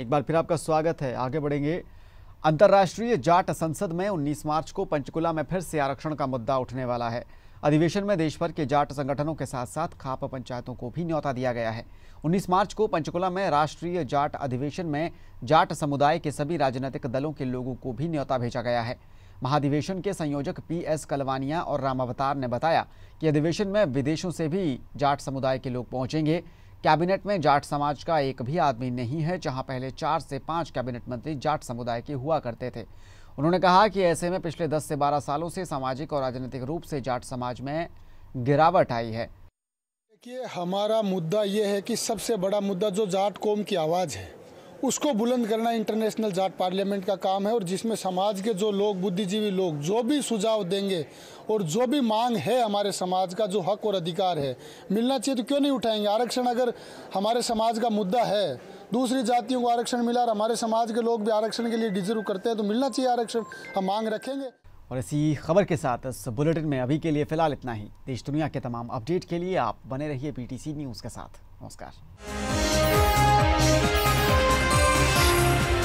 एक बार फिर आपका स्वागत है आगे बढ़ेंगे अंतर्राष्ट्रीय जाट संसद में 19 मार्च को पंचकुला में फिर से आरक्षण का मुद्दा उठने वाला है अधिवेशन में देश भर के जाट संगठनों के साथ साथ खाप पंचायतों को भी न्यौता दिया गया है 19 मार्च को पंचकुला में राष्ट्रीय जाट अधिवेशन में जाट समुदाय के सभी राजनीतिक दलों के लोगों को भी न्यौता भेजा गया है महाधिवेशन के संयोजक पी एस कलवानिया और रामावतार ने बताया कि अधिवेशन में विदेशों से भी जाट समुदाय के लोग पहुंचेंगे कैबिनेट में जाट समाज का एक भी आदमी नहीं है जहां पहले चार से पांच कैबिनेट मंत्री जाट समुदाय के हुआ करते थे उन्होंने कहा कि ऐसे में पिछले 10 से 12 सालों से सामाजिक और राजनीतिक रूप से जाट समाज में गिरावट आई है देखिए हमारा मुद्दा ये है कि सबसे बड़ा मुद्दा जो जाट कौम की आवाज़ है उसको बुलंद करना इंटरनेशनल जाट पार्लियामेंट का काम है और जिसमें समाज के जो लोग बुद्धिजीवी लोग जो भी सुझाव देंगे और जो भी मांग है हमारे समाज का जो हक और अधिकार है मिलना चाहिए तो क्यों नहीं उठाएंगे आरक्षण अगर हमारे समाज का मुद्दा है दूसरी जातियों को आरक्षण मिला और हमारे समाज के लोग भी आरक्षण के लिए डिजर्व करते हैं तो मिलना चाहिए आरक्षण हम मांग रखेंगे और इसी खबर के साथ इस बुलेटिन में अभी के लिए फिलहाल इतना ही देश दुनिया के तमाम अपडेट के लिए आप बने रहिए पीटीसी न्यूज़ के साथ नमस्कार